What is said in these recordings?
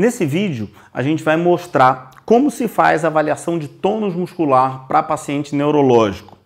Nesse vídeo, a gente vai mostrar como se faz a avaliação de tônus muscular para paciente neurológico.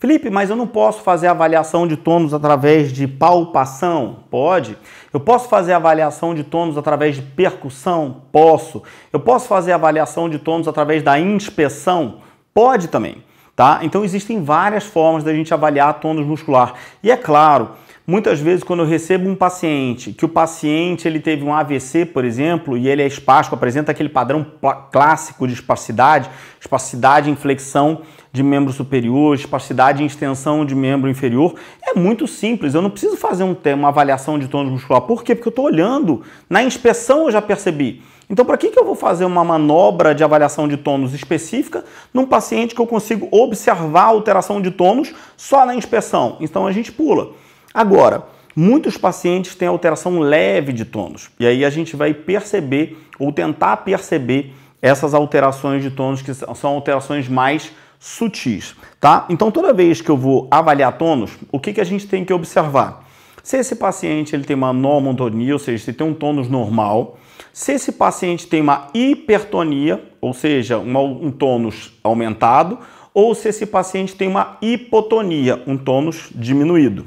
Felipe, mas eu não posso fazer avaliação de tônus através de palpação? Pode. Eu posso fazer avaliação de tônus através de percussão? Posso. Eu posso fazer avaliação de tônus através da inspeção? Pode também, tá? Então existem várias formas da gente avaliar tônus muscular. E é claro, Muitas vezes quando eu recebo um paciente, que o paciente ele teve um AVC, por exemplo, e ele é espástico, apresenta aquele padrão clássico de espasticidade, espasticidade em flexão de membro superior, espasticidade em extensão de membro inferior, é muito simples. Eu não preciso fazer um, uma avaliação de tônus muscular. Por quê? Porque eu estou olhando, na inspeção eu já percebi. Então, para que, que eu vou fazer uma manobra de avaliação de tônus específica num paciente que eu consigo observar a alteração de tônus só na inspeção? Então a gente pula. Agora, muitos pacientes têm alteração leve de tônus, e aí a gente vai perceber ou tentar perceber essas alterações de tônus que são alterações mais sutis, tá? Então, toda vez que eu vou avaliar tônus, o que, que a gente tem que observar? Se esse paciente ele tem uma normotonia, ou seja, se tem um tônus normal, se esse paciente tem uma hipertonia, ou seja, um tônus aumentado, ou se esse paciente tem uma hipotonia, um tônus diminuído.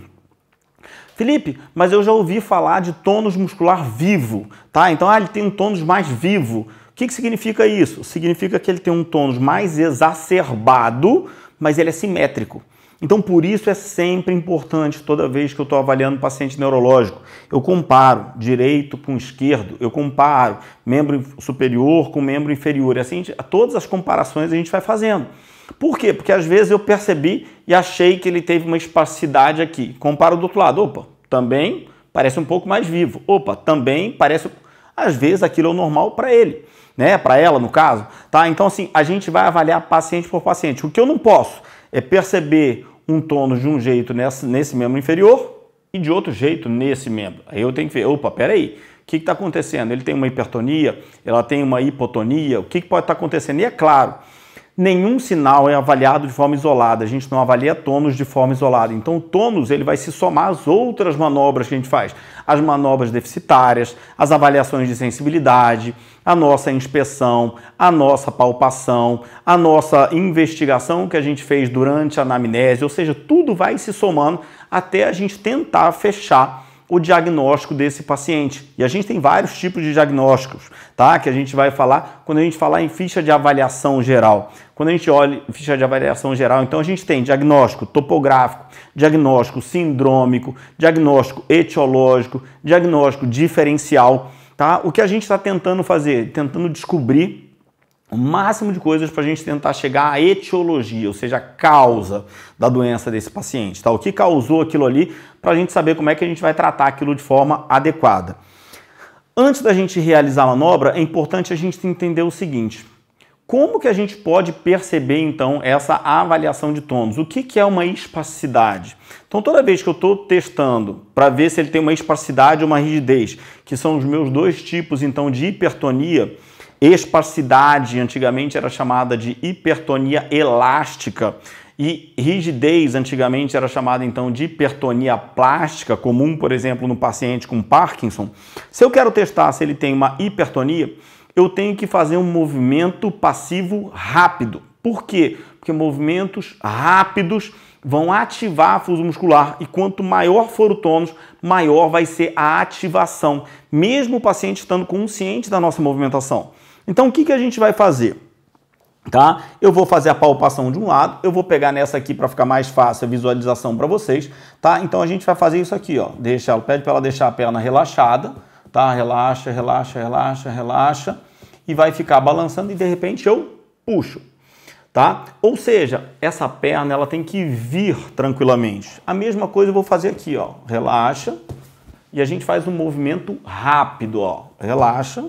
Felipe, mas eu já ouvi falar de tônus muscular vivo, tá? Então, ah, ele tem um tônus mais vivo. O que, que significa isso? Significa que ele tem um tônus mais exacerbado, mas ele é simétrico. Então, por isso é sempre importante, toda vez que eu estou avaliando paciente neurológico, eu comparo direito com esquerdo, eu comparo membro superior com membro inferior. E assim, todas as comparações a gente vai fazendo. Por quê? Porque às vezes eu percebi e achei que ele teve uma espacidade aqui. Comparo do outro lado. Opa, também parece um pouco mais vivo. Opa, também parece. Às vezes aquilo é o normal para ele, né? Para ela, no caso. Tá? Então, assim, a gente vai avaliar paciente por paciente. O que eu não posso é perceber um tono de um jeito nesse, nesse membro inferior e de outro jeito nesse membro. Aí eu tenho que ver, opa, peraí, o que está acontecendo? Ele tem uma hipertonia, ela tem uma hipotonia, o que, que pode estar tá acontecendo? E é claro, Nenhum sinal é avaliado de forma isolada, a gente não avalia tônus de forma isolada. Então o tônus ele vai se somar às outras manobras que a gente faz, as manobras deficitárias, as avaliações de sensibilidade, a nossa inspeção, a nossa palpação, a nossa investigação que a gente fez durante a anamnese, ou seja, tudo vai se somando até a gente tentar fechar o diagnóstico desse paciente. E a gente tem vários tipos de diagnósticos, tá? Que a gente vai falar quando a gente falar em ficha de avaliação geral. Quando a gente olha ficha de avaliação geral, então a gente tem diagnóstico topográfico, diagnóstico sindrômico, diagnóstico etiológico, diagnóstico diferencial, tá? O que a gente está tentando fazer? Tentando descobrir o máximo de coisas para a gente tentar chegar à etiologia, ou seja, a causa da doença desse paciente, tá? O que causou aquilo ali, para a gente saber como é que a gente vai tratar aquilo de forma adequada. Antes da gente realizar a manobra, é importante a gente entender o seguinte: como que a gente pode perceber então essa avaliação de tônus? O que, que é uma espasticidade? Então, toda vez que eu estou testando para ver se ele tem uma espasticidade ou uma rigidez, que são os meus dois tipos então de hipertonia, Esparsidade antigamente era chamada de hipertonia elástica. E rigidez, antigamente era chamada então de hipertonia plástica, comum, por exemplo, no paciente com Parkinson. Se eu quero testar se ele tem uma hipertonia, eu tenho que fazer um movimento passivo rápido. Por quê? Porque movimentos rápidos vão ativar a fuso muscular e quanto maior for o tônus, maior vai ser a ativação, mesmo o paciente estando consciente da nossa movimentação. Então o que, que a gente vai fazer? Tá? Eu vou fazer a palpação de um lado, eu vou pegar nessa aqui para ficar mais fácil a visualização para vocês, tá? Então a gente vai fazer isso aqui, ó. Deixa pede para ela deixar a perna relaxada, tá? Relaxa, relaxa, relaxa, relaxa e vai ficar balançando e de repente eu puxo, tá? Ou seja, essa perna ela tem que vir tranquilamente. A mesma coisa eu vou fazer aqui, ó. Relaxa e a gente faz um movimento rápido, ó. Relaxa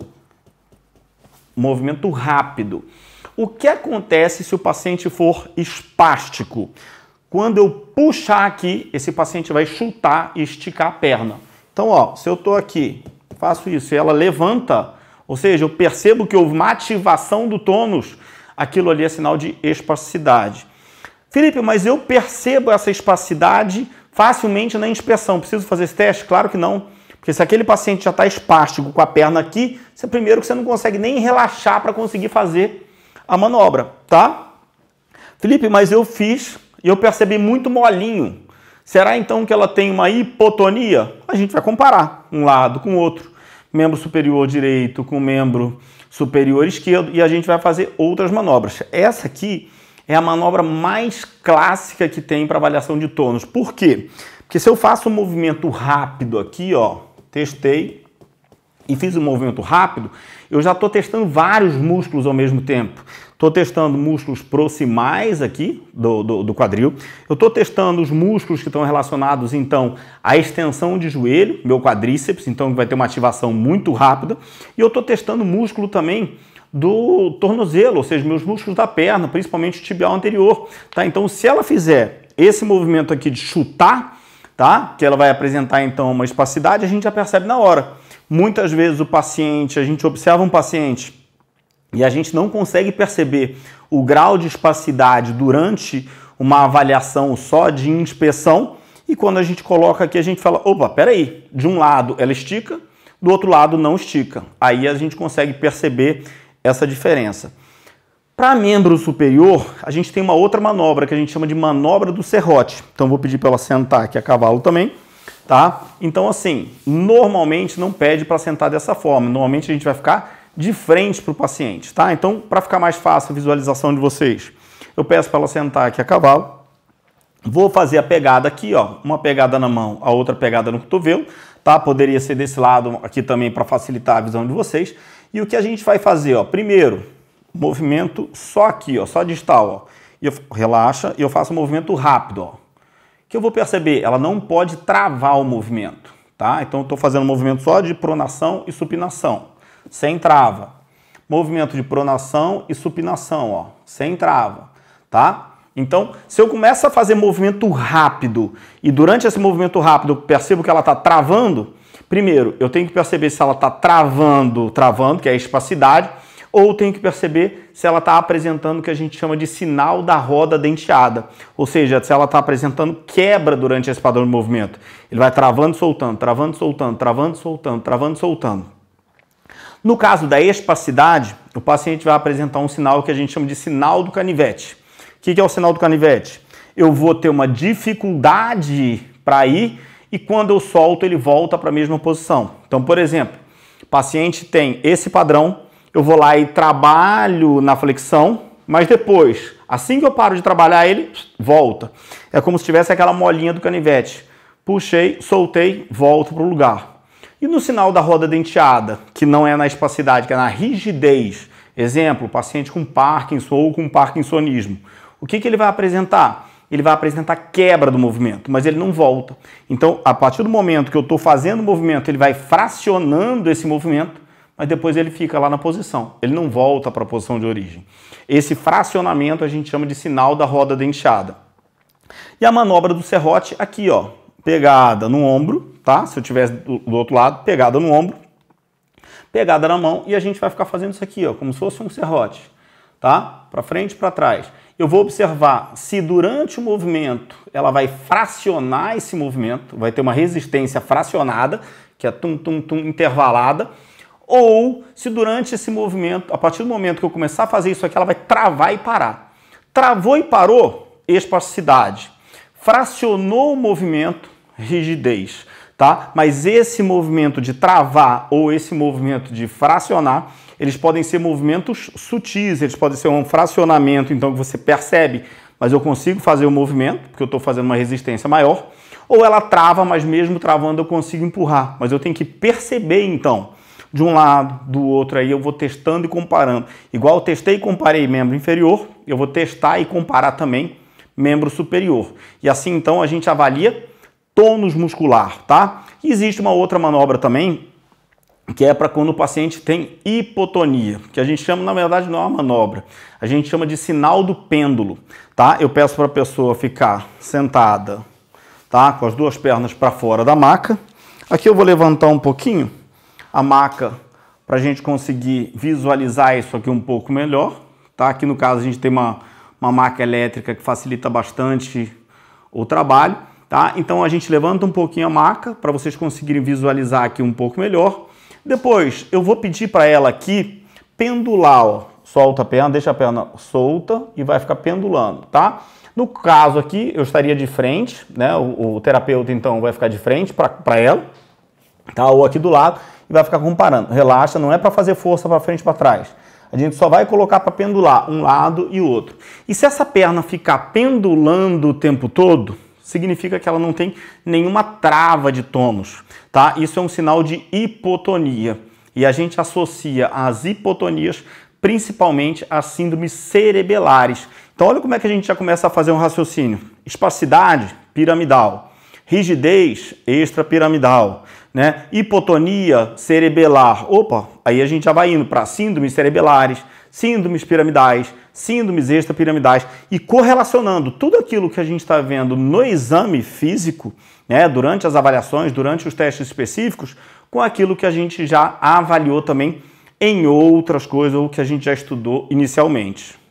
movimento rápido. O que acontece se o paciente for espástico? Quando eu puxar aqui, esse paciente vai chutar e esticar a perna. Então, ó, se eu estou aqui, faço isso e ela levanta, ou seja, eu percebo que houve uma ativação do tônus, aquilo ali é sinal de espasticidade. Felipe, mas eu percebo essa espasticidade facilmente na inspeção. Preciso fazer esse teste? Claro que não. Porque se aquele paciente já está espástico com a perna aqui, você, primeiro que você não consegue nem relaxar para conseguir fazer a manobra, tá? Felipe, mas eu fiz e eu percebi muito molinho. Será então que ela tem uma hipotonia? A gente vai comparar um lado com o outro, membro superior direito com membro superior esquerdo e a gente vai fazer outras manobras. Essa aqui é a manobra mais clássica que tem para avaliação de tônus. Por quê? Porque se eu faço um movimento rápido aqui, ó, testei e fiz um movimento rápido, eu já estou testando vários músculos ao mesmo tempo. Estou testando músculos proximais aqui do, do, do quadril. Eu estou testando os músculos que estão relacionados, então, à extensão de joelho, meu quadríceps, então vai ter uma ativação muito rápida. E eu estou testando músculo também do tornozelo, ou seja, meus músculos da perna, principalmente o tibial anterior. Tá? Então, se ela fizer esse movimento aqui de chutar, tá? Que ela vai apresentar então uma espacidade, a gente já percebe na hora. Muitas vezes o paciente, a gente observa um paciente e a gente não consegue perceber o grau de espacidade durante uma avaliação só de inspeção. E quando a gente coloca aqui, a gente fala: opa, peraí, de um lado ela estica, do outro lado não estica. Aí a gente consegue perceber essa diferença. Para membro superior, a gente tem uma outra manobra que a gente chama de manobra do serrote. Então vou pedir para ela sentar aqui a cavalo também, tá? Então assim, normalmente não pede para sentar dessa forma. Normalmente a gente vai ficar de frente para o paciente, tá? Então para ficar mais fácil a visualização de vocês, eu peço para ela sentar aqui a cavalo. Vou fazer a pegada aqui, ó, uma pegada na mão, a outra pegada no cotovelo, tá? Poderia ser desse lado aqui também para facilitar a visão de vocês. E o que a gente vai fazer, ó? Primeiro movimento só aqui, ó, só distal, ó. E eu, relaxa e eu faço um movimento rápido, ó. Que eu vou perceber, ela não pode travar o movimento, tá? Então eu estou fazendo um movimento só de pronação e supinação, sem trava. Movimento de pronação e supinação, ó, sem trava, tá? Então, se eu começo a fazer movimento rápido e durante esse movimento rápido eu percebo que ela está travando, primeiro eu tenho que perceber se ela está travando, travando, que é a espacidade, ou tenho que perceber se ela está apresentando o que a gente chama de sinal da roda denteada, ou seja, se ela está apresentando quebra durante esse padrão de movimento. Ele vai travando, soltando, travando, soltando, travando, soltando, travando, soltando. No caso da espacidade, o paciente vai apresentar um sinal que a gente chama de sinal do canivete. O que é o sinal do canivete? Eu vou ter uma dificuldade para ir e quando eu solto ele volta para a mesma posição. Então, por exemplo, paciente tem esse padrão eu vou lá e trabalho na flexão, mas depois, assim que eu paro de trabalhar, ele volta. É como se tivesse aquela molinha do canivete. Puxei, soltei, volto para o lugar. E no sinal da roda denteada, que não é na espacidade, que é na rigidez, exemplo, paciente com Parkinson ou com Parkinsonismo, o que, que ele vai apresentar? Ele vai apresentar quebra do movimento, mas ele não volta. Então, a partir do momento que eu estou fazendo o movimento, ele vai fracionando esse movimento mas depois ele fica lá na posição. Ele não volta para a posição de origem. Esse fracionamento a gente chama de sinal da roda denteada. E a manobra do serrote aqui, ó, pegada no ombro, tá? Se eu tivesse do, do outro lado, pegada no ombro, pegada na mão e a gente vai ficar fazendo isso aqui, ó, como se fosse um serrote, tá? Para frente, para trás. Eu vou observar se durante o movimento ela vai fracionar esse movimento, vai ter uma resistência fracionada, que é tum tum tum intervalada ou se durante esse movimento, a partir do momento que eu começar a fazer isso aqui, ela vai travar e parar. Travou e parou, espasticidade. Fracionou o movimento, rigidez, tá? Mas esse movimento de travar ou esse movimento de fracionar, eles podem ser movimentos sutis, eles podem ser um fracionamento, então que você percebe, mas eu consigo fazer o movimento, porque eu estou fazendo uma resistência maior, ou ela trava, mas mesmo travando eu consigo empurrar, mas eu tenho que perceber então de um lado, do outro, aí eu vou testando e comparando. Igual eu testei e comparei membro inferior, eu vou testar e comparar também membro superior. E assim então a gente avalia tônus muscular, tá? E existe uma outra manobra também, que é para quando o paciente tem hipotonia, que a gente chama, na verdade, não é uma manobra, a gente chama de sinal do pêndulo, tá? Eu peço para a pessoa ficar sentada, tá? Com as duas pernas para fora da maca. Aqui eu vou levantar um pouquinho a maca para a gente conseguir visualizar isso aqui um pouco melhor. Tá? Aqui no caso a gente tem uma, uma maca elétrica que facilita bastante o trabalho. Tá? Então a gente levanta um pouquinho a maca para vocês conseguirem visualizar aqui um pouco melhor. Depois eu vou pedir para ela aqui pendular, ó. solta a perna, deixa a perna solta e vai ficar pendulando, tá? No caso aqui eu estaria de frente, né? O, o terapeuta então vai ficar de frente para ela tá? ou aqui do lado, e vai ficar comparando. Relaxa, não é para fazer força para frente e para trás. A gente só vai colocar para pendular um lado e o outro. E se essa perna ficar pendulando o tempo todo, significa que ela não tem nenhuma trava de tônus, tá? Isso é um sinal de hipotonia. E a gente associa as hipotonias principalmente a síndromes cerebelares. Então olha como é que a gente já começa a fazer um raciocínio. Espacidade piramidal, rigidez extrapiramidal, né? Hipotonia cerebelar. Opa, aí a gente já vai indo para síndromes cerebelares, síndromes piramidais, síndromes extrapiramidais e correlacionando tudo aquilo que a gente está vendo no exame físico, né, durante as avaliações, durante os testes específicos, com aquilo que a gente já avaliou também em outras coisas ou que a gente já estudou inicialmente.